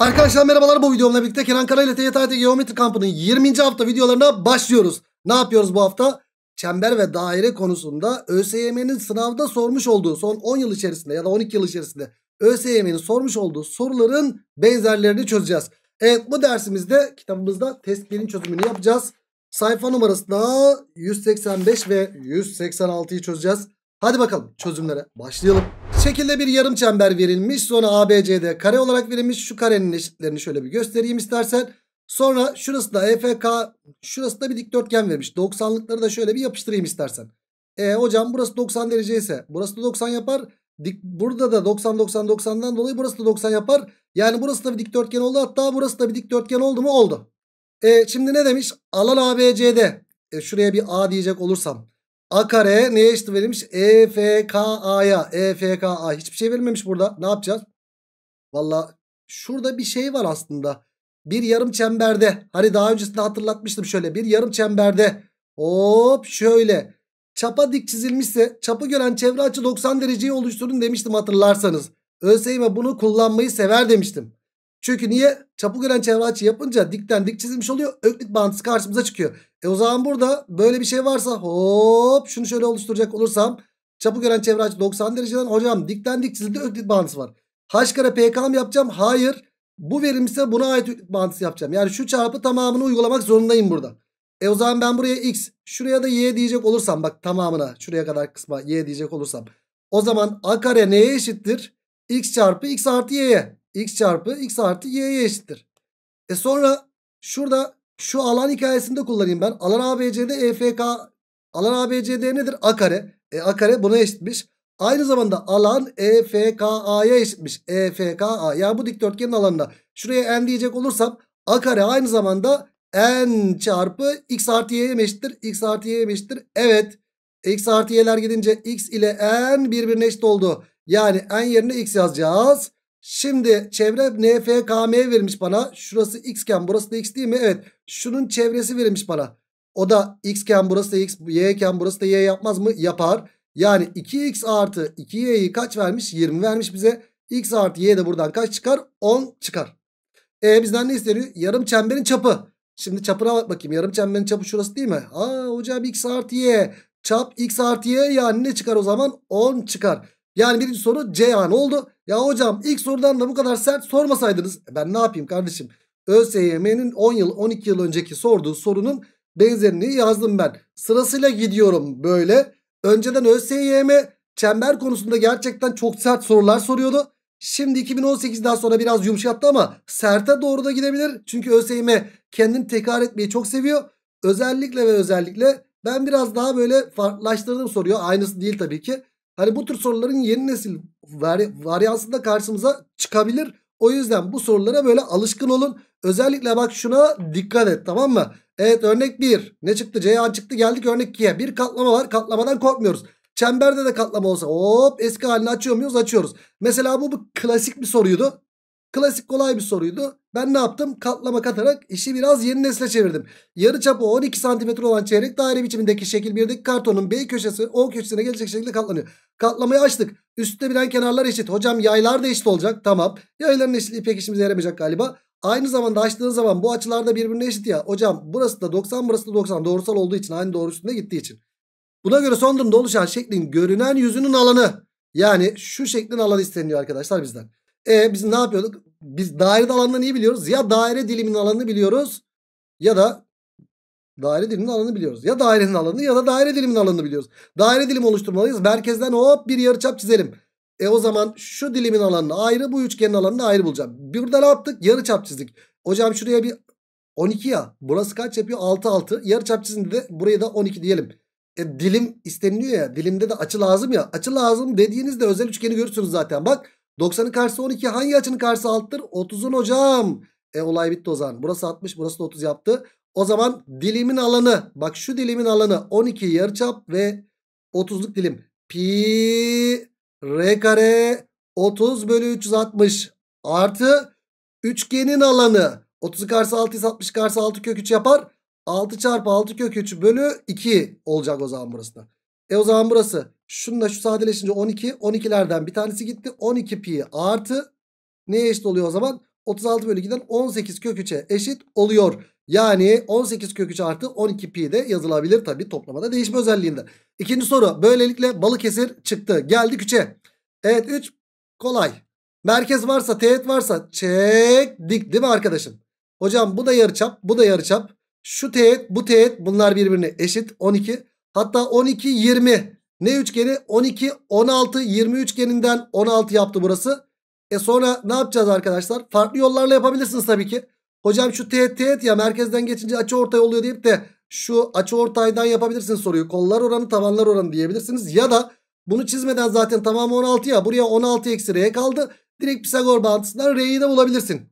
Arkadaşlar merhabalar bu videomla birlikte Kenan Kara ile TYT Geometri Kampı'nın 20. hafta videolarına başlıyoruz. Ne yapıyoruz bu hafta? Çember ve daire konusunda ÖSYM'nin sınavda sormuş olduğu son 10 yıl içerisinde ya da 12 yıl içerisinde ÖSYM'nin sormuş olduğu soruların benzerlerini çözeceğiz. Evet bu dersimizde kitabımızda testlerin çözümünü yapacağız. Sayfa numarası da 185 ve 186'yı çözeceğiz. Hadi bakalım çözümlere başlayalım. Şekilde bir yarım çember verilmiş. Sonra ABCD kare olarak verilmiş. Şu karenin eşitlerini şöyle bir göstereyim istersen. Sonra şurası da EFK, şurası da bir dikdörtgen vermiş. 90'lıkları da şöyle bir yapıştırayım istersen. E hocam burası 90 derece ise burası da 90 yapar. Dik, burada da 90 90 90'dan dolayı burası da 90 yapar. Yani burası da bir dikdörtgen oldu. Hatta burası da bir dikdörtgen oldu mu? Oldu. E şimdi ne demiş? Alan ABCD. E şuraya bir A diyecek olursam. A kare neye eşit verilmiş? E, e, K A hiçbir şey verilmemiş burada. Ne yapacağız? Valla şurada bir şey var aslında. Bir yarım çemberde. Hani daha öncesinde hatırlatmıştım şöyle. Bir yarım çemberde. Hop şöyle. Çapa dik çizilmişse çapı gören çevre açı 90 dereceyi oluşturun demiştim hatırlarsanız. ÖSYM bunu kullanmayı sever demiştim. Çünkü niye? Çapı gören çevre açı yapınca dikten dik çizilmiş oluyor. Öklit bağıntısı karşımıza çıkıyor. E o zaman burada böyle bir şey varsa hop şunu şöyle oluşturacak olursam çapı gören çevre açı 90 dereceden hocam dikten dik çizildi öklit bağıntısı var. H kare PK mı yapacağım? Hayır. Bu verim buna ait öklit bağıntısı yapacağım. Yani şu çarpı tamamını uygulamak zorundayım burada. E o zaman ben buraya x şuraya da y diyecek olursam bak tamamına şuraya kadar kısma y diyecek olursam. O zaman a kare neye eşittir? x çarpı x artı y'ye x çarpı x artı y'ye eşittir. E sonra şurada şu alan hikayesinde kullanayım ben. Alan ABCD EFK alan ABCD nedir? A kare. E A kare buna eşitmiş. Aynı zamanda alan EFKA'ya eşitmiş. EFKA yani bu dikdörtgenin alanına. Şuraya n diyecek olursam A kare aynı zamanda n çarpı x artı y'ye eşittir. x artı y'ye eşittir. Evet. x artı y'ler gidince x ile n birbirine eşit oldu. Yani n yerine x yazacağız. Şimdi çevre NFKM vermiş bana. Şurası x iken burası da x değil mi? Evet. Şunun çevresi verilmiş bana. O da x iken burası da x, y iken burası da y yapmaz mı? Yapar. Yani 2x artı 2y'yi kaç vermiş? 20 vermiş bize. x artı y de buradan kaç çıkar? 10 çıkar. E bizden ne isteniyor? Yarım çemberin çapı. Şimdi çapına bak bakayım. Yarım çemberin çapı şurası değil mi? Aa hocam x artı y. Çap x artı y yani ne çıkar o zaman? 10 çıkar. Yani birinci soru C yani oldu. Ya hocam ilk sorudan da bu kadar sert sormasaydınız. E ben ne yapayım kardeşim? ÖSYM'nin 10 yıl 12 yıl önceki sorduğu sorunun benzerini yazdım ben. Sırasıyla gidiyorum böyle. Önceden ÖSYM çember konusunda gerçekten çok sert sorular soruyordu. Şimdi 2018'den sonra biraz yumuşattı ama serte doğru da gidebilir. Çünkü ÖSYM kendini tekrar etmeyi çok seviyor. Özellikle ve özellikle ben biraz daha böyle farklılaştırdım soruyor. Aynısı değil tabii ki. Hani bu tür soruların yeni nesil vari, varyansında karşımıza çıkabilir. O yüzden bu sorulara böyle alışkın olun. Özellikle bak şuna dikkat et tamam mı? Evet örnek 1. Ne çıktı? Ceyhan çıktı geldik örnek 2'ye. Bir katlama var. Katlamadan korkmuyoruz. Çemberde de katlama olsa hop eski halini açıyor muyuz? Açıyoruz. Mesela bu, bu klasik bir soruydu. Klasik kolay bir soruydu. Ben ne yaptım? Katlama katarak işi biraz yeni nesle çevirdim. Yarı çapı 12 cm olan çeyrek daire biçimindeki şekil 1'deki kartonun B köşesi O köşesine gelecek şekilde katlanıyor. Katlamayı açtık. Üstte bilen kenarlar eşit. Hocam yaylar da eşit olacak. Tamam. Yayların eşitliği pek işimize yaramayacak galiba. Aynı zamanda açtığın zaman bu açılar da birbirine eşit ya. Hocam burası da 90 burası da 90 doğrusal olduğu için aynı doğru üstünde gittiği için. Buna göre son durumda oluşan şeklin görünen yüzünün alanı. Yani şu şeklin alanı isteniyor arkadaşlar bizden. E biz ne yapıyorduk? biz daire alanını iyi biliyoruz. Ya daire diliminin alanını biliyoruz ya da daire diliminin alanını biliyoruz. Ya dairenin alanını ya da daire diliminin alanını biliyoruz. Daire dilimi oluşturmalıyız. Merkezden hop bir yarıçap çizelim. E o zaman şu dilimin alanını ayrı bu üçgenin alanını ayrı bulacağım. Burada ne yaptık? Yarıçap çizdik. Hocam şuraya bir 12 ya. Burası kaç yapıyor? 6 6. Yarıçap çizindi de buraya da 12 diyelim. E dilim isteniliyor ya. Dilimde de açı lazım ya. Açı lazım dediğinizde özel üçgeni görürsünüz zaten. Bak 90'ın karşısı 12. Hangi açının karşısı alttır? 30'un hocam. E olay bitti o zaman. Burası 60 burası da 30 yaptı. O zaman dilimin alanı. Bak şu dilimin alanı 12 yarıçap ve 30'luk dilim. Pi r kare 30 bölü 360 artı üçgenin alanı. 30 karşı 6 60 karşı 6 kök 3 yapar. 6 çarpı 6 kök 3 bölü 2 olacak o zaman burası da. E o zaman burası. Şununla şu sadeleşince 12. 12'lerden bir tanesi gitti. 12 pi artı neye eşit oluyor o zaman? 36 bölü 2'den 18 kök 3'e eşit oluyor. Yani 18 kök 3 artı 12 pi de yazılabilir tabi toplamada değişme özelliğinde. İkinci soru. Böylelikle Balıkesir çıktı. Geldi 3'e. Evet 3 kolay. Merkez varsa teğet varsa çek dik değil mi arkadaşım? Hocam bu da yarıçap bu da yarıçap. Şu teğet bu teğet bunlar birbirine eşit 12. Hatta 12 20 ne üçgeni 12 16 20 üçgeninden 16 yaptı burası. E sonra ne yapacağız arkadaşlar? Farklı yollarla yapabilirsiniz tabii ki. Hocam şu teğet teğet ya merkezden geçince açı ortay oluyor deyip de şu açı ortaydan yapabilirsiniz soruyu. Kollar oranı tavanlar oranı diyebilirsiniz. Ya da bunu çizmeden zaten tamamı 16 ya buraya 16 eksi r kaldı. Direkt Pisagor bağıntısından r'yi de bulabilirsin.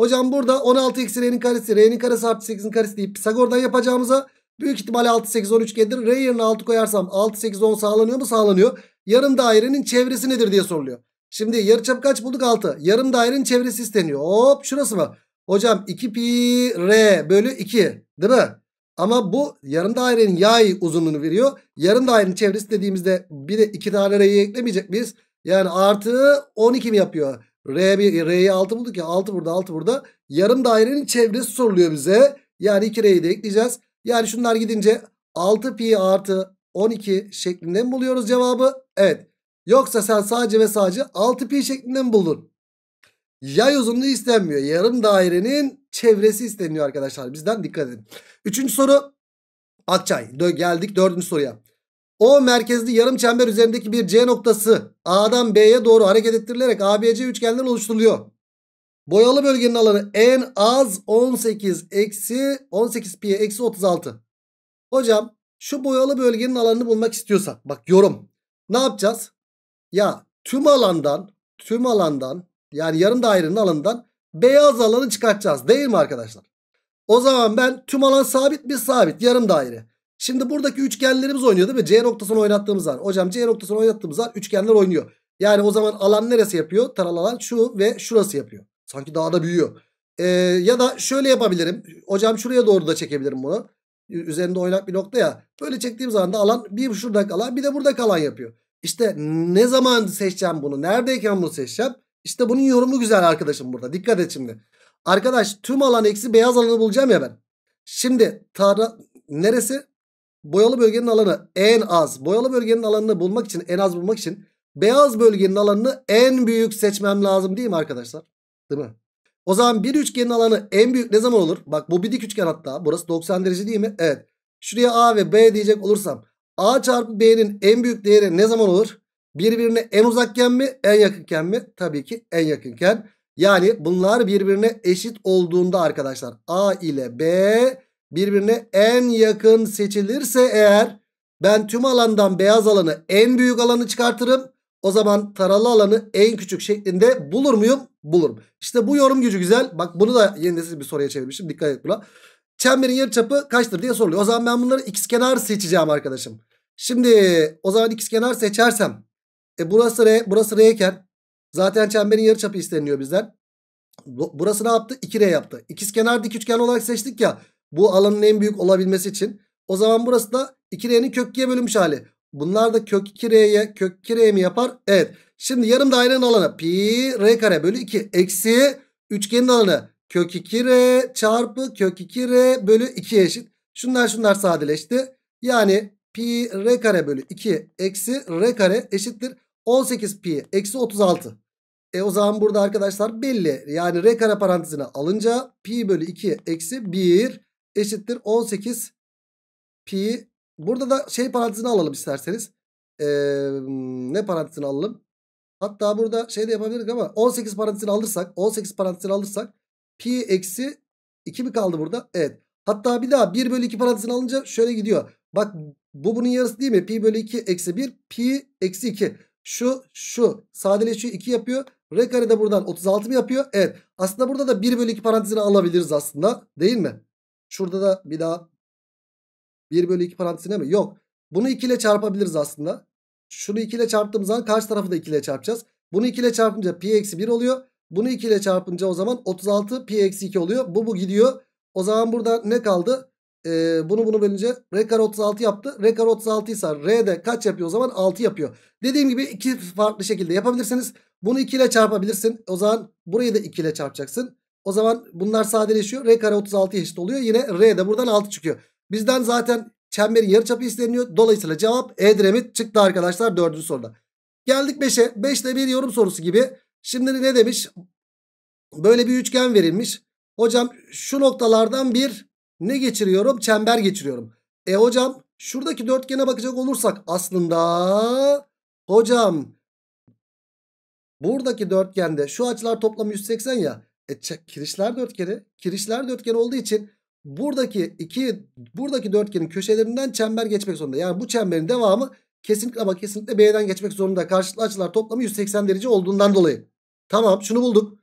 Hocam burada 16 eksi r'nin karesi r'nin karesi artı 8'in karesi deyip Pisagor'dan yapacağımıza Büyük ihtimalle 6, 8, 13 gelir. R yerine 6 koyarsam 6, 8, 10 sağlanıyor mu? Sağlanıyor. Yarım dairenin çevresi nedir diye soruluyor. Şimdi yarıçap kaç bulduk? 6. Yarım dairenin çevresi isteniyor. Hop şurası mı? Hocam 2 pi r bölü 2 değil mi? Ama bu yarım dairenin yay uzunluğunu veriyor. Yarım dairenin çevresi dediğimizde bir de 2 tane r'yi eklemeyecek miyiz? Yani artı 12 mi yapıyor? R1, R'yi 6 bulduk ya 6 burada 6 burada. Yarım dairenin çevresi soruluyor bize. Yani 2 R'yi de ekleyeceğiz. Yani şunlar gidince 6 pi artı 12 şeklinde mi buluyoruz cevabı? Evet. Yoksa sen sadece ve sadece 6 pi şeklinde mi buldun? Yay uzunluğu istenmiyor. Yarım dairenin çevresi isteniyor arkadaşlar. Bizden dikkat edin. Üçüncü soru. Akçay. geldik dördüncü soruya. O merkezli yarım çember üzerindeki bir C noktası A'dan B'ye doğru hareket ettirilerek ABC üçgenden oluşturuluyor. Boyalı bölgenin alanı en az 18 eksi 18 pi eksi 36. Hocam şu boyalı bölgenin alanını bulmak istiyorsak bak yorum ne yapacağız? Ya tüm alandan tüm alandan yani yarım dairenin alanından beyaz alanı çıkartacağız değil mi arkadaşlar? O zaman ben tüm alan sabit bir Sabit yarım daire. Şimdi buradaki üçgenlerimiz oynuyor değil mi? C noktasını oynattığımız zaman. Hocam C noktasını oynattığımız zaman üçgenler oynuyor. Yani o zaman alan neresi yapıyor? Taral alan şu ve şurası yapıyor. Sanki daha da büyüyor. Ee, ya da şöyle yapabilirim. Hocam şuraya doğru da çekebilirim bunu. Üzerinde oynak bir nokta ya. Böyle çektiğim zaman da alan bir şurada kalan bir de burada kalan yapıyor. İşte ne zaman seçeceğim bunu? Neredeyken bunu seçeceğim? İşte bunun yorumu güzel arkadaşım burada. Dikkat et şimdi. Arkadaş tüm alan eksi beyaz alanı bulacağım ya ben. Şimdi tarla neresi? Boyalı bölgenin alanı en az. Boyalı bölgenin alanını bulmak için en az bulmak için beyaz bölgenin alanını en büyük seçmem lazım değil mi arkadaşlar? Değil mi? O zaman bir üçgenin alanı en büyük ne zaman olur? Bak bu bir dik üçgen hatta. Burası 90 derece değil mi? Evet. Şuraya A ve B diyecek olursam A çarpı B'nin en büyük değeri ne zaman olur? Birbirine en uzakken mi? En yakınken mi? Tabii ki en yakınken. Yani bunlar birbirine eşit olduğunda arkadaşlar A ile B birbirine en yakın seçilirse eğer ben tüm alandan beyaz alanı en büyük alanı çıkartırım. O zaman taralı alanı en küçük şeklinde bulur muyum? bulurum. İşte bu yorum gücü güzel. Bak bunu da yeni bir soruya çevirmişim. Dikkat et buna. Çemberin yarıçapı kaçtır diye soruluyor. O zaman ben bunları x kenar seçeceğim arkadaşım. Şimdi o zaman x kenar seçersem e burası r burası r zaten çemberin yarıçapı isteniyor bizden. Burası ne yaptı? 2r yaptı. İkiz kenar dik üçgen olarak seçtik ya. Bu alanın en büyük olabilmesi için. O zaman burası da 2r'nin kök 2'ye bölünmüş hali. Bunlar da kök 2r'ye kök 2r mi yapar? Evet. Şimdi yarım dairenin alanı pi r kare bölü 2 eksi üçgenin alanı kök 2r çarpı kök 2r bölü 2'ye eşit. Şunlar şunlar sadeleşti. Yani pi r kare bölü 2 eksi r kare eşittir. 18 pi eksi 36. E o zaman burada arkadaşlar belli. Yani r kare parantezine alınca pi bölü 2 eksi 1 eşittir 18 pi. Burada da şey parantezini alalım isterseniz. Ee, ne parantezini alalım? Hatta burada şey de yapabilirdik ama 18 parantezini alırsak 18 parantezini alırsak pi eksi 2 mi kaldı burada? Evet. Hatta bir daha 1 bölü 2 parantezini alınca şöyle gidiyor. Bak bu bunun yarısı değil mi? Pi bölü 2 eksi 1 pi eksi 2. Şu şu sadeleşiyor 2 yapıyor. R kare de buradan 36 mı yapıyor? Evet. Aslında burada da 1 bölü 2 parantezini alabiliriz aslında. Değil mi? Şurada da bir daha 1 bölü 2 parantezine mi? Yok. Bunu 2 ile çarpabiliriz aslında. Şunu 2 ile çarptığımız zaman karşı tarafı da 2 ile çarpacağız. Bunu 2 ile çarpınca pi eksi 1 oluyor. Bunu 2 ile çarpınca o zaman 36 pi eksi 2 oluyor. Bu bu gidiyor. O zaman burada ne kaldı? Ee, bunu bunu bölünce r kare 36 yaptı. R kare 36 ise r de kaç yapıyor o zaman? 6 yapıyor. Dediğim gibi iki farklı şekilde yapabilirsiniz. Bunu 2 ile çarpabilirsin. O zaman burayı da 2 ile çarpacaksın. O zaman bunlar sadeleşiyor. R kare 36 eşit oluyor. Yine r de buradan 6 çıkıyor. Bizden zaten Çemberin yarıçapı isteniyor. Dolayısıyla cevap Edremit çıktı arkadaşlar dördüncü soruda. Geldik 5'e. 5'te bir yorum sorusu gibi. Şimdi ne demiş? Böyle bir üçgen verilmiş. Hocam şu noktalardan bir ne geçiriyorum? Çember geçiriyorum. E hocam şuradaki dörtgene bakacak olursak aslında hocam buradaki dörtgende şu açılar toplam 180 ya. E kirişler dörtgeni. Kirişler dörtgen olduğu için buradaki iki buradaki dörtgenin köşelerinden çember geçmek zorunda. Yani bu çemberin devamı kesinlikle ama kesinlikle B'den geçmek zorunda. Karşılıklı açılar toplamı 180 derece olduğundan dolayı. Tamam şunu bulduk.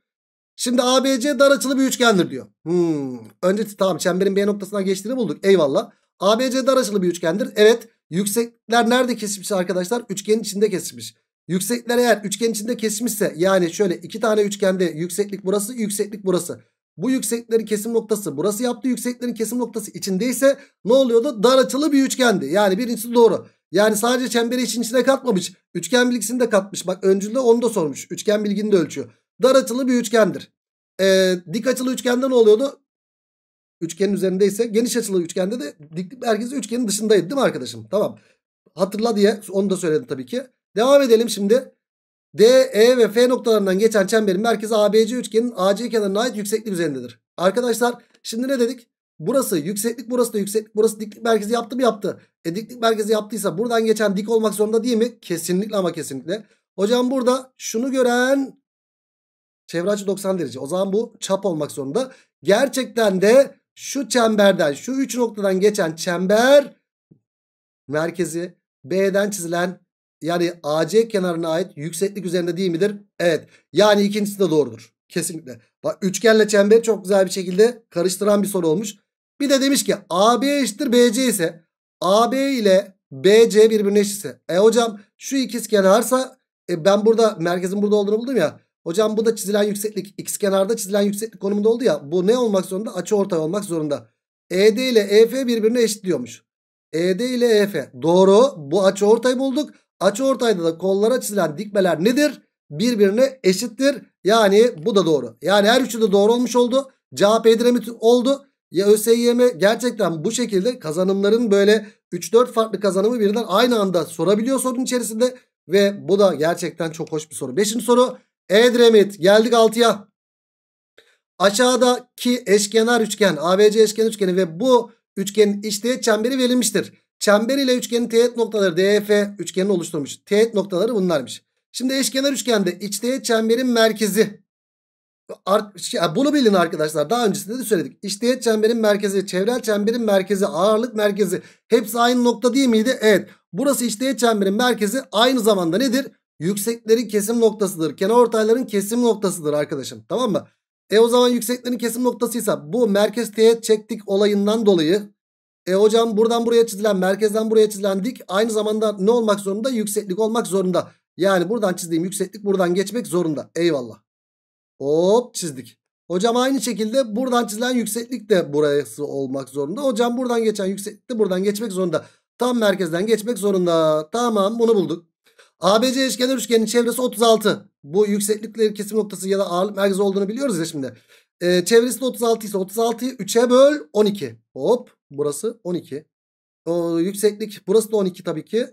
Şimdi ABC dar açılı bir üçgendir diyor. Hmm. Önce tamam çemberin B noktasına geçtiğini bulduk. Eyvallah. ABC dar açılı bir üçgendir. Evet. Yüksekler nerede kesişmiş arkadaşlar? Üçgenin içinde kesişmiş. Yüksekler eğer üçgenin içinde kesişmişse yani şöyle iki tane üçgende yükseklik burası, yükseklik burası bu yükseklerin kesim noktası burası yaptığı yükseklerin kesim noktası içindeyse ne oluyordu? Dar açılı bir üçgendi. Yani birincisi doğru. Yani sadece çemberi için içine katmamış. Üçgen bilgisini de katmış. Bak öncülde onu da sormuş. Üçgen bilgini de ölçüyor. Dar açılı bir üçgendir. Ee, dik açılı üçgende ne oluyordu? Üçgenin üzerindeyse geniş açılı üçgende de diklik merkezi üçgenin dışındaydı değil mi arkadaşım? Tamam. Hatırla diye onu da söyledim tabii ki. Devam edelim şimdi. D, E ve F noktalarından geçen çemberin merkezi ABC üçgenin AC kenarına ait yükseklik üzerindedir. Arkadaşlar şimdi ne dedik? Burası yükseklik burası da yükseklik burası diklik merkezi yaptı mı yaptı. E diklik merkezi yaptıysa buradan geçen dik olmak zorunda değil mi? Kesinlikle ama kesinlikle. Hocam burada şunu gören çevre açı 90 derece. O zaman bu çap olmak zorunda. Gerçekten de şu çemberden şu 3 noktadan geçen çember merkezi B'den çizilen yani AC kenarına ait yükseklik üzerinde değil midir? Evet. Yani ikincisi de doğrudur. Kesinlikle. Bak üçgenle çember çok güzel bir şekilde karıştıran bir soru olmuş. Bir de demiş ki AB eşittir BC ise AB ile BC birbirine eşitse. E hocam şu ikiz kenarsa e, ben burada merkezin burada olduğunu buldum ya. Hocam bu da çizilen yükseklik x kenarda çizilen yükseklik konumunda oldu ya. Bu ne olmak zorunda? Açı ortay olmak zorunda. ED ile EF birbirine eşitliyormuş. ED ile EF. Doğru. Bu açı ortay bulduk. Açı ortayda da kollara çizilen dikmeler nedir? Birbirine eşittir. Yani bu da doğru. Yani her üçü de doğru olmuş oldu. Cevap Edremit oldu. Ya ÖSYM gerçekten bu şekilde kazanımların böyle 3-4 farklı kazanımı birden aynı anda sorabiliyor sorunun içerisinde. Ve bu da gerçekten çok hoş bir soru. Beşinci soru Edremit. Geldik 6'ya. Aşağıdaki eşkenar üçgen ABC eşkenar üçgeni ve bu üçgenin içtiği çemberi verilmiştir. Çember ile üçgenin teğet noktaları DF üçgenini oluşturmuş. Teğet noktaları bunlarmış. Şimdi eşkenar üçgende iç teğet çemberin merkezi. Art, şey, bunu bilin arkadaşlar. Daha öncesinde de söyledik. İç teğet çemberin merkezi, çevrel çemberin merkezi, ağırlık merkezi. Hepsi aynı nokta değil miydi? Evet. Burası iç teğet çemberin merkezi aynı zamanda nedir? Yükseklerin kesim noktasıdır. Kenar ortayların kesim noktasıdır arkadaşım. Tamam mı? E o zaman yükseklerin kesim noktasıysa bu merkez teğet çektik olayından dolayı e hocam buradan buraya çizilen merkezden buraya çizilen dik aynı zamanda ne olmak zorunda? Yükseklik olmak zorunda. Yani buradan çizdiğim yükseklik buradan geçmek zorunda. Eyvallah. Hop çizdik. Hocam aynı şekilde buradan çizilen yükseklik de burası olmak zorunda. Hocam buradan geçen yükseklik de buradan geçmek zorunda. Tam merkezden geçmek zorunda. Tamam bunu bulduk. ABC eşkenar üçgenin çevresi 36. Bu yüksekliklerin kesim noktası ya da ağırlık merkezi olduğunu biliyoruz ya şimdi. Ee, çevresi 36 ise 36'yı 3'e böl 12. Hop Burası 12. O, ee, yükseklik burası da 12 tabii ki.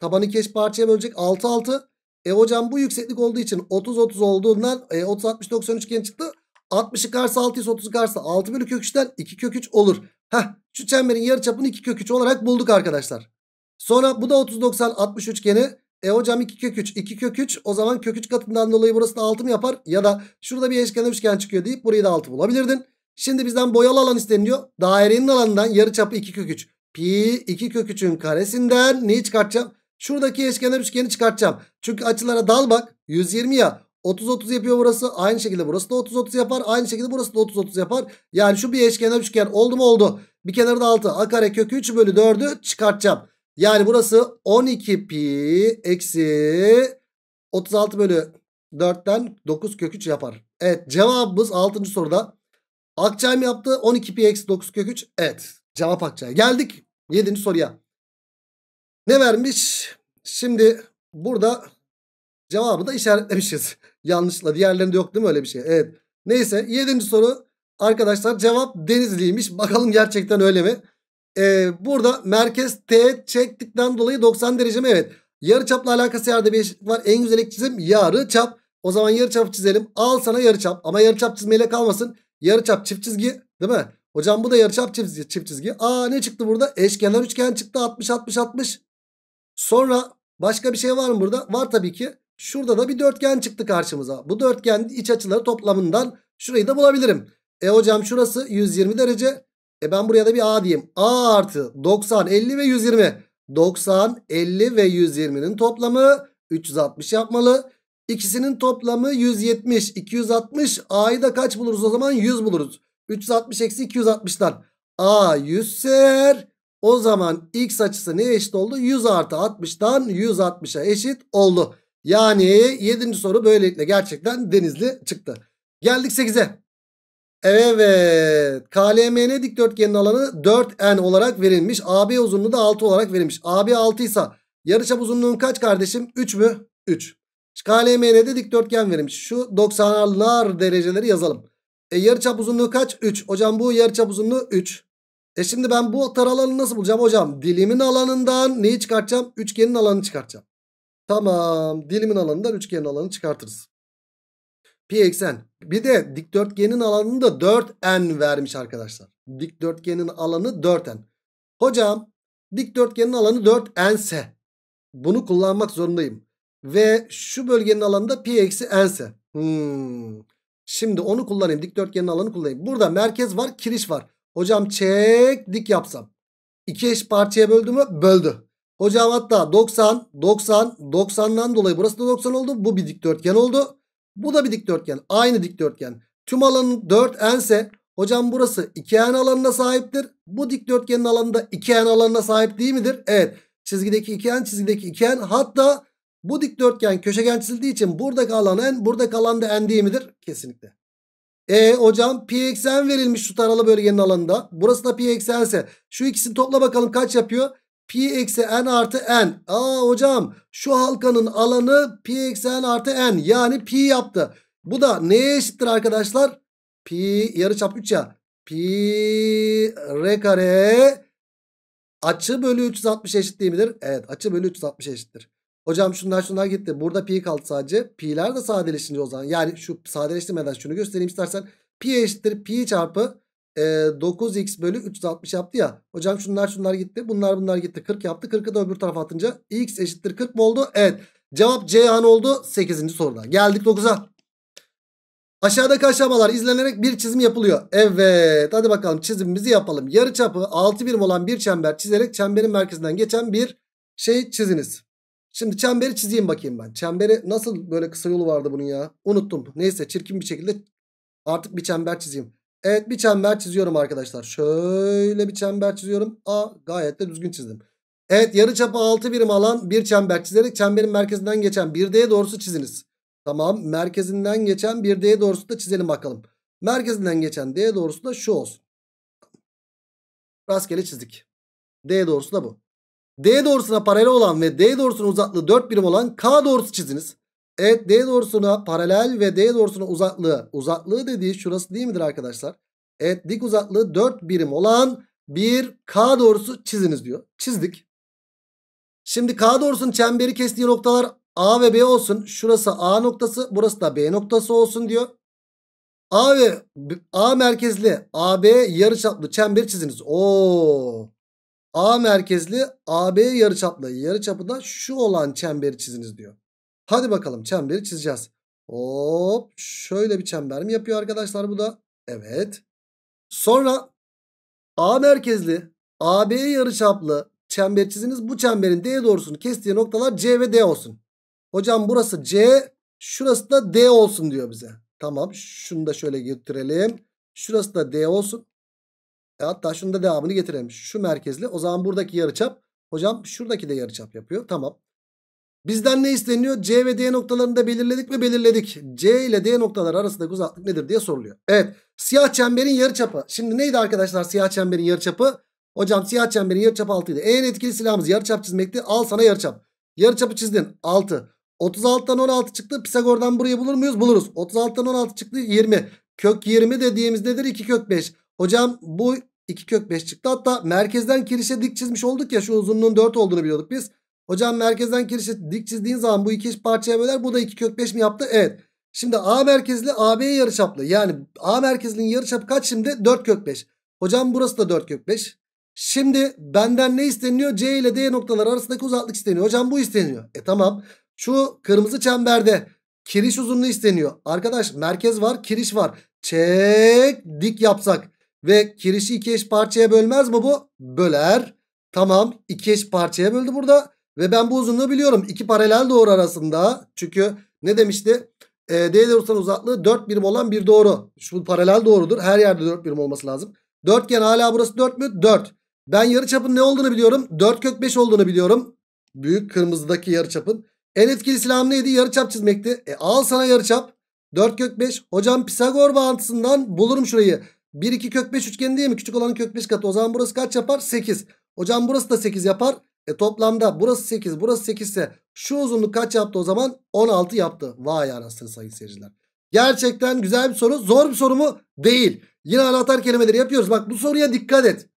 Tabanı iki parçaya bölecek 6 6. E hocam bu yükseklik olduğu için 30 30 olduğundan e, 30 60 90 üçgen çıktı. 60'ı karsa 6'yı 30 karşı 6 bölü kök 3'ten 2 kök 3 olur. Heh şu çemberin yarıçapını 2 kök 3 olarak bulduk arkadaşlar. Sonra bu da 30 90 60 üçgeni. E hocam 2 kök 3 2 kök 3 o zaman kök 3 katından dolayı burası da 6 mı yapar? Ya da şurada bir eşkenar üçgen çıkıyor deyip burayı da 6 bulabilirdin. Şimdi bizden boyalı alan isteniliyor. Dairenin alanından çapı 2 kök 3. Pi 2 kök 3'ün karesinden neyi çıkartacağım? Şuradaki eşkenar üçgeni çıkartacağım. Çünkü açılara dal bak. 120 ya. 30-30 yapıyor burası. Aynı şekilde burası da 30-30 yapar. Aynı şekilde burası da 30-30 yapar. Yani şu bir eşkenar üçgen oldu mu oldu. Bir kenarı da 6. A kare kök 3 bölü 4'ü çıkartacağım. Yani burası 12 pi eksi 36 bölü 4'ten 9 kök 3 yapar. Evet cevabımız 6. soruda. Akçayım yaptı 12pi eksi 9 kök 3. Evet cevap Akçay. Geldik 7. soruya. Ne vermiş? Şimdi burada cevabı da işaretlemişiz. Yanlışla diğerlerinde yok değil mi öyle bir şey? Evet. Neyse 7. soru arkadaşlar cevap Denizli'ymiş. Bakalım gerçekten öyle mi? Ee, burada merkez T çektikten dolayı 90 derece mi? Evet. Yarı çapla alakası yerde bir eşitlik var. En güzel ek çizim yarı çap. O zaman yarı çap çizelim. Al sana yarı çap. Ama yarı çap çizmeyle kalmasın. Yarıçap çift çizgi değil mi? Hocam bu da yarıçap çift, çift çizgi. Aa ne çıktı burada? Eşkenar üçgen çıktı 60 60 60. Sonra başka bir şey var mı burada? Var tabii ki. Şurada da bir dörtgen çıktı karşımıza. Bu dörtgen iç açıları toplamından şurayı da bulabilirim. E hocam şurası 120 derece. E ben buraya da bir A diyeyim. A artı 90, 50 ve 120. 90, 50 ve 120'nin toplamı 360 yapmalı. İkisinin toplamı 170. 260. A'yı da kaç buluruz o zaman? 100 buluruz. 360 eksi 260'dan. A 100 ser. O zaman x açısı neye eşit oldu? 100 artı 60'dan 160'a eşit oldu. Yani 7. soru böylelikle gerçekten denizli çıktı. Geldik 8'e. Evet. KLMN dikdörtgenin alanı 4N olarak verilmiş. AB uzunluğu da 6 olarak verilmiş. AB 6 ise yarıçap uzunluğun kaç kardeşim? 3 mü? 3. KLMN'de dikdörtgen verilmiş. Şu 90'lar dereceleri yazalım. E yarıçap uzunluğu kaç? 3. Hocam bu yarıçap uzunluğu 3. E şimdi ben bu tar alanı nasıl bulacağım hocam? Dilimin alanından neyi çıkartacağım? Üçgenin alanını çıkartacağım. Tamam. Dilimin alanından üçgenin alanını çıkartırız. Pi eksen. Bir de dikdörtgenin alanını da 4n vermiş arkadaşlar. Dikdörtgenin alanı 4n. Hocam dikdörtgenin alanı 4n ise bunu kullanmak zorundayım. Ve şu bölgenin alanı pi eksi n'se. Hmm. Şimdi onu kullanayım. Dikdörtgenin alanı kullanayım. Burada merkez var, kiriş var. Hocam çek dik yapsam. İki eş parçaya böldü mü? Böldü. Hocam hatta 90, 90, 90'dan dolayı burası da 90 oldu. Bu bir dikdörtgen oldu. Bu da bir dikdörtgen. Aynı dikdörtgen. Tüm alanın 4 n ise hocam burası 2 n alanına sahiptir. Bu dikdörtgenin alanı da 2 n alanına sahip değil midir? Evet. Çizgideki 2 n, çizgideki 2 n. Hatta bu dikdörtgen köşegen çizildiği için burada kalan n, burada kalan da n değil midir? Kesinlikle. E hocam pi eksen verilmiş şu taralı bölgenin alanında. Burası da pi eksense şu ikisini topla bakalım kaç yapıyor? Pi eksi n artı n. Aa hocam şu halkanın alanı pi eksi n artı n. Yani pi yaptı. Bu da neye eşittir arkadaşlar? Pi yarıçap 3 ya. Pi r kare açı bölü 360 eşit değil midir? Evet açı bölü 360 eşittir. Hocam şunlar şunlar gitti. Burada pi kaldı sadece. Pi'ler de sadeleşince o zaman. Yani şu sadeleştirmeden şunu göstereyim istersen. Pi eşittir pi çarpı e, 9x bölü 360 yaptı ya. Hocam şunlar şunlar gitti. Bunlar bunlar gitti. 40 yaptı. 40'ı da öbür tarafa atınca x eşittir 40 mı oldu? Evet. Cevap C Ceyhan oldu. 8. soruda. Geldik 9'a. Aşağıdaki aşamalar izlenerek bir çizim yapılıyor. Evet hadi bakalım çizimimizi yapalım. Yarı çapı 6 birim olan bir çember çizerek çemberin merkezinden geçen bir şey çiziniz. Şimdi çemberi çizeyim bakayım ben. Çemberi nasıl böyle kısa yolu vardı bunun ya? Unuttum. Neyse çirkin bir şekilde artık bir çember çizeyim. Evet bir çember çiziyorum arkadaşlar. Şöyle bir çember çiziyorum. Aa gayet de düzgün çizdim. Evet yarı çapı 6 birim alan bir çember çizerek çemberin merkezinden geçen bir D'ye doğrusu çiziniz. Tamam merkezinden geçen bir D'ye doğrusu da çizelim bakalım. Merkezinden geçen D doğrusu da şu olsun. Rastgele çizdik. D doğrusu da bu. D doğrusuna paralel olan ve D doğrusuna uzaklığı 4 birim olan K doğrusu çiziniz. Evet D doğrusuna paralel ve D doğrusuna uzaklığı. Uzaklığı dediği şurası değil midir arkadaşlar? Evet dik uzaklığı 4 birim olan bir K doğrusu çiziniz diyor. Çizdik. Şimdi K doğrusunun çemberi kestiği noktalar A ve B olsun. Şurası A noktası, burası da B noktası olsun diyor. A ve A merkezli AB yarıçaplı çember çiziniz. Oo. A merkezli AB yarıçaplı yarıçapı da şu olan çemberi çiziniz diyor. Hadi bakalım çemberi çizeceğiz. Hop şöyle bir çember mi yapıyor arkadaşlar bu da? Evet. Sonra A merkezli AB yarıçaplı çember çiziniz. Bu çemberin D doğrusunu kestiği noktalar C ve D olsun. Hocam burası C şurası da D olsun diyor bize. Tamam şunu da şöyle getirelim. Şurası da D olsun. E hatta şunu da devamını getirelim. Şu merkezli. O zaman buradaki yarıçap. Hocam şuradaki de yarıçap yapıyor. Tamam. Bizden ne isteniyor? C ve D noktalarını da belirledik mi? Belirledik. C ile D noktaları arasındaki uzaklık nedir diye soruluyor. Evet. Siyah çemberin yarıçapı. Şimdi neydi arkadaşlar siyah çemberin yarıçapı? Hocam siyah çemberin yarıçapı 6'ydı. En etkili silahımız yarıçap çizmekti. Al sana yarıçap. Yarıçapı çizdin. 6. 36'dan 16 çıktı. Pisagor'dan burayı bulur muyuz? Buluruz. 36'dan 16 çıktı. 20. Kök 20 dediğimiz nedir? 2 kök 5. Hocam bu 2 kök 5 çıktı. Hatta merkezden kirişe dik çizmiş olduk ya şu uzunluğun 4 olduğunu biliyorduk biz. Hocam merkezden kirişe dik çizdiğin zaman bu iki parçaya böler. Bu da 2 kök 5 mi yaptı? Evet. Şimdi A merkezli AB'ye yarıçaplı. Yani A merkezinin yarıçapı kaç şimdi? 4 kök 5. Hocam burası da 4 kök 5. Şimdi benden ne isteniyor? C ile D noktaları arasındaki uzaklık isteniyor. Hocam bu isteniyor. E tamam. Şu kırmızı çemberde kiriş uzunluğu isteniyor. Arkadaş merkez var, kiriş var. Çek dik yapsak. Ve kirişi iki eş parçaya bölmez mi bu? Böler. Tamam iki eş parçaya böldü burada. Ve ben bu uzunluğu biliyorum. İki paralel doğru arasında. Çünkü ne demişti? E, D doğrusunun uzaklığı 4 birim olan bir doğru. Şu paralel doğrudur. Her yerde 4 birim olması lazım. Dörtgen hala burası 4 mü? 4. Ben yarıçapın ne olduğunu biliyorum. 4 kök 5 olduğunu biliyorum. Büyük kırmızıdaki yarıçapın. En etkili silahım neydi? Yarıçap çizmekti. E al sana yarıçap. 4 kök 5. Hocam Pisagor bağıntısından bulurum şurayı. 1 2 kök 5 üçgen değil mi? Küçük olanın kök 5 katı. O zaman burası kaç yapar? 8. Hocam burası da 8 yapar. E toplamda burası 8 burası 8 ise şu uzunluk kaç yaptı o zaman? 16 yaptı. Vay anasını sayın seyirciler. Gerçekten güzel bir soru. Zor bir soru mu? Değil. Yine anahtar kelimeleri yapıyoruz. Bak bu soruya dikkat et.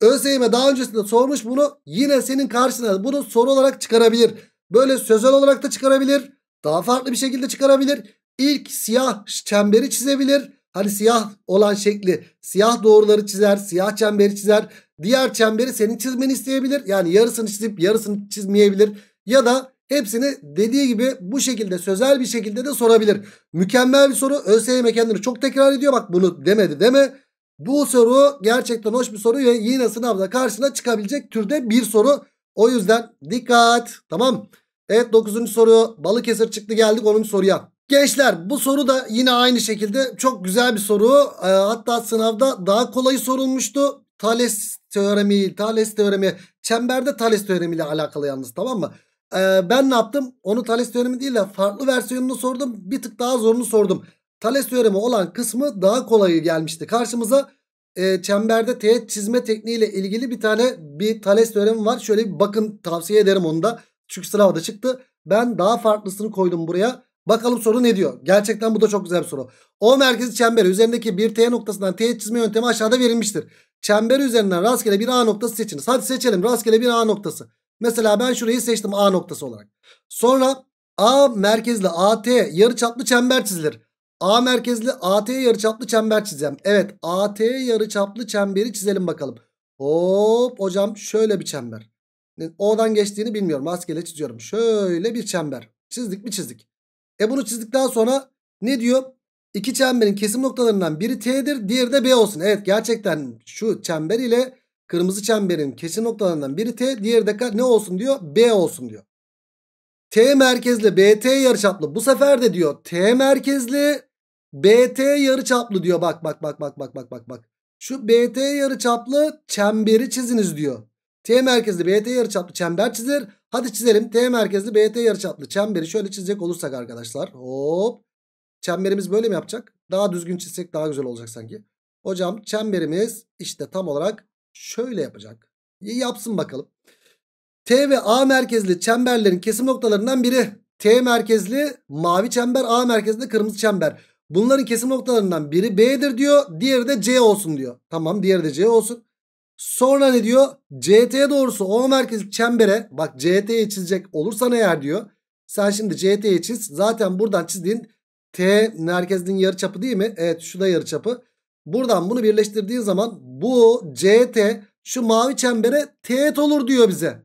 ÖSYM daha öncesinde sormuş bunu. Yine senin karşısına bunu soru olarak çıkarabilir. Böyle sözel olarak da çıkarabilir. Daha farklı bir şekilde çıkarabilir. İlk siyah çemberi çizebilir. Hani siyah olan şekli siyah doğruları çizer, siyah çemberi çizer. Diğer çemberi senin çizmeni isteyebilir. Yani yarısını çizip yarısını çizmeyebilir. Ya da hepsini dediği gibi bu şekilde sözel bir şekilde de sorabilir. Mükemmel bir soru. ÖSYM kendini çok tekrar ediyor. Bak bunu demedi deme. Bu soru gerçekten hoş bir soru ve yine sınavda karşına çıkabilecek türde bir soru. O yüzden dikkat. Tamam. Evet 9. soru Balıkesir çıktı geldik 10. soruya. Gençler bu soru da yine aynı şekilde çok güzel bir soru. E, hatta sınavda daha kolayı sorulmuştu. Thales teoremi, Thales teoremi, çemberde Thales teoremi ile alakalı yalnız tamam mı? E, ben ne yaptım? Onu Thales teoremi değil de farklı versiyonunu sordum. Bir tık daha zorunu sordum. Thales teoremi olan kısmı daha kolayı gelmişti karşımıza. E, çemberde teğet çizme tekniği ile ilgili bir tane bir Thales teoremi var. Şöyle bir bakın tavsiye ederim onu da. Çünkü sınavda çıktı. Ben daha farklısını koydum buraya. Bakalım soru ne diyor? Gerçekten bu da çok güzel bir soru. O merkezi çember üzerindeki bir T noktasından T çizme yöntemi aşağıda verilmiştir. Çember üzerinden rastgele bir A noktası seçiniz. Hadi seçelim rastgele bir A noktası. Mesela ben şurayı seçtim A noktası olarak. Sonra A merkezli AT yarıçaplı çember çizilir. A merkezli AT yarıçaplı çember çizeceğim. Evet AT yarıçaplı çemberi çizelim bakalım. Hop hocam şöyle bir çember. O'dan geçtiğini bilmiyorum. Rastgele çiziyorum. Şöyle bir çember. Çizdik mi çizdik. E bunu çizdikten sonra ne diyor? İki çemberin kesim noktalarından biri T'dir diğeri de B olsun. Evet gerçekten şu çember ile kırmızı çemberin kesim noktalarından biri T diğeri de ne olsun diyor? B olsun diyor. T merkezli BT yarıçaplı. Bu sefer de diyor T merkezli BT yarıçaplı diyor. Bak bak bak bak bak bak bak bak. Şu BT yarıçaplı çemberi çiziniz diyor. T merkezli BT yarıçaplı çember çizir. Hadi çizelim. T merkezli BT yarıçaplı çemberi şöyle çizecek olursak arkadaşlar. Hop. Çemberimiz böyle mi yapacak? Daha düzgün çizsek daha güzel olacak sanki. Hocam çemberimiz işte tam olarak şöyle yapacak. Yapsın bakalım. T ve A merkezli çemberlerin kesim noktalarından biri. T merkezli mavi çember, A merkezli kırmızı çember. Bunların kesim noktalarından biri B'dir diyor. Diğeri de C olsun diyor. Tamam diğeri de C olsun. Sonra ne diyor? CT doğrusu O merkezli çembere bak CT'ye çizecek olursan eğer diyor. Sen şimdi CT'ye çiz. Zaten buradan çizdiğin T merkezinin yarıçapı değil mi? Evet şu da yarıçapı. Buradan bunu birleştirdiğin zaman bu CT şu mavi çembere teğet olur diyor bize.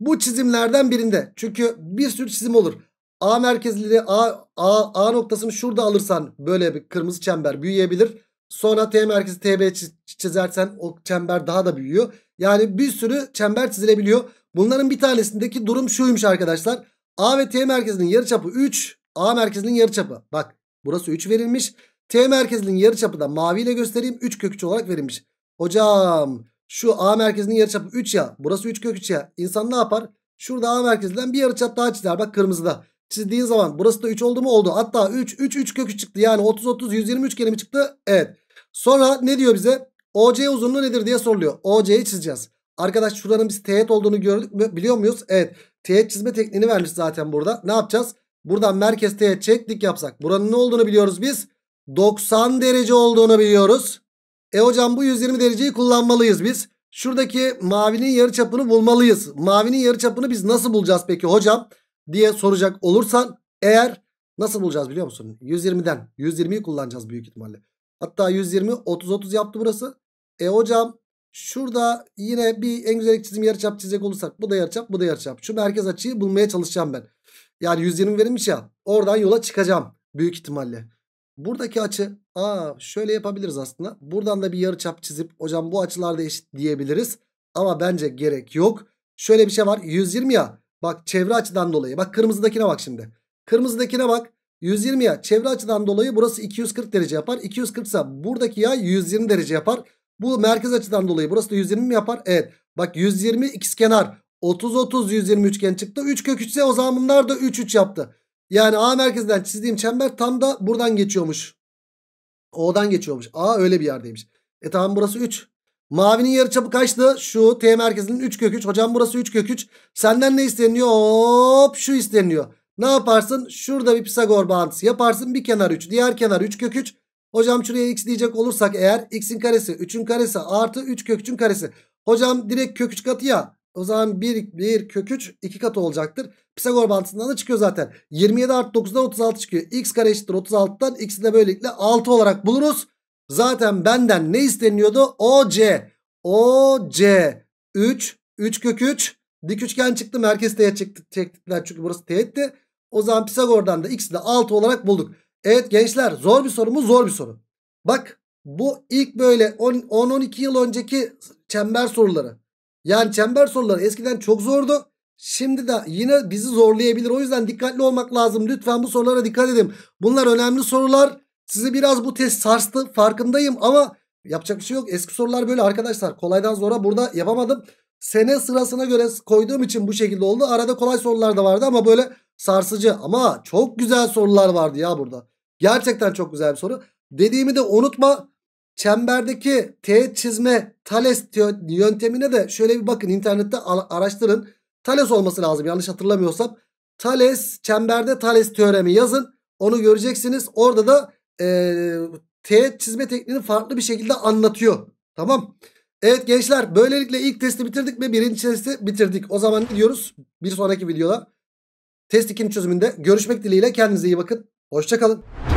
Bu çizimlerden birinde. Çünkü bir sürü çizim olur. A merkezli A, A, A noktasını şurada alırsan böyle bir kırmızı çember büyüyebilir. Sonra T merkezi TB çizersen o çember daha da büyüyor. Yani bir sürü çember çizilebiliyor. Bunların bir tanesindeki durum şuymuş arkadaşlar. A ve T merkezinin yarıçapı 3. A merkezinin yarıçapı. Bak burası 3 verilmiş. T merkezinin yarıçapı da maviyle göstereyim. 3 kök 3 olarak verilmiş. Hocam şu A merkezinin yarıçapı 3 ya. Burası 3 kök 3 ya. İnsan ne yapar? Şurada A merkezinden bir yarıçap daha çizer. Bak kırmızıda çizdiğin zaman burası da 3 oldu mu? Oldu. Hatta 3 3 3 kökü çıktı. Yani 30 30 120 üçgeni mi çıktı? Evet. Sonra ne diyor bize? OC uzunluğu nedir diye soruluyor. OC'yi çizeceğiz. Arkadaş şuranın biz teğet olduğunu gördük mü? Biliyor muyuz? Evet. Teğet çizme tekniğini vermiş zaten burada. Ne yapacağız? Buradan merkez teğet çektik yapsak. Buranın ne olduğunu biliyoruz biz. 90 derece olduğunu biliyoruz. E hocam bu 120 dereceyi kullanmalıyız biz. Şuradaki mavinin yarı çapını bulmalıyız. Mavinin yarı çapını biz nasıl bulacağız peki hocam? diye soracak olursan eğer nasıl bulacağız biliyor musun? 120'den 120'yi kullanacağız büyük ihtimalle. Hatta 120 30 30 yaptı burası. E hocam şurada yine bir en güzel çizim yarıçap çizecek olursak bu da yarıçap bu da yarıçap. Şu merkez açıyı bulmaya çalışacağım ben. Yani 120 verilmiş ya oradan yola çıkacağım büyük ihtimalle. Buradaki açı aa şöyle yapabiliriz aslında. Buradan da bir yarıçap çizip hocam bu açılar da eşit diyebiliriz. Ama bence gerek yok. Şöyle bir şey var 120 ya Bak çevre açıdan dolayı. Bak kırmızıdakine bak şimdi. Kırmızıdakine bak. 120 ya çevre açıdan dolayı burası 240 derece yapar. 240 ise buradaki yay 120 derece yapar. Bu merkez açıdan dolayı burası da 120 mi yapar? Evet. Bak 120 ikizkenar. 30 30 120 üçgen çıktı. 3 kök 3 ise o zaman bunlar da 3 3 yaptı. Yani A merkezden çizdiğim çember tam da buradan geçiyormuş. O'dan geçiyormuş. A öyle bir yerdeymiş. E tamam burası 3. Mavinin yarı çapı kaçtı? Şu T merkezinin 3 kök 3. Hocam burası 3 kök 3. Senden ne isteniyor? Hop şu isteniyor. Ne yaparsın? Şurada bir Pisagor bağıntısı yaparsın. Bir kenar 3. Diğer kenar 3 kök 3. Hocam şuraya x diyecek olursak eğer x'in karesi 3'ün karesi artı 3 kök 3'ün karesi. Hocam direkt kök 3 katı ya. O zaman 1, 1 kök 3 2 katı olacaktır. Pisagor bağıntısından da çıkıyor zaten. 27 artı 9'dan 36 çıkıyor. x kare eşittir 36'dan x'i de böylelikle 6 olarak buluruz. Zaten benden ne isteniyordu? OC. OC. 3. 3 kök 3. Dik üçgen çıktı. Merkez teğet çektiler. Çünkü burası teğetti. O zaman Pisagor'dan da x'i de 6 olarak bulduk. Evet gençler zor bir soru mu? Zor bir soru. Bak bu ilk böyle 10-12 yıl önceki çember soruları. Yani çember soruları eskiden çok zordu. Şimdi de yine bizi zorlayabilir. O yüzden dikkatli olmak lazım. Lütfen bu sorulara dikkat edin. Bunlar önemli sorular. Sizi biraz bu test sarstı farkındayım ama yapacak bir şey yok. Eski sorular böyle arkadaşlar. Kolaydan zora burada yapamadım. Sene sırasına göre koyduğum için bu şekilde oldu. Arada kolay sorular da vardı ama böyle sarsıcı ama çok güzel sorular vardı ya burada. Gerçekten çok güzel bir soru. Dediğimi de unutma. Çemberdeki T çizme Thales yöntemine de şöyle bir bakın internette araştırın. Thales olması lazım yanlış hatırlamıyorsam. Thales çemberde Thales teoremi yazın. Onu göreceksiniz. Orada da e, T çizme tekniğini farklı bir şekilde anlatıyor. Tamam. Evet gençler böylelikle ilk testi bitirdik mi? Birinci testi bitirdik. O zaman gidiyoruz bir sonraki videoda. Test 2'nin çözümünde görüşmek dileğiyle kendinize iyi bakın. Hoşçakalın.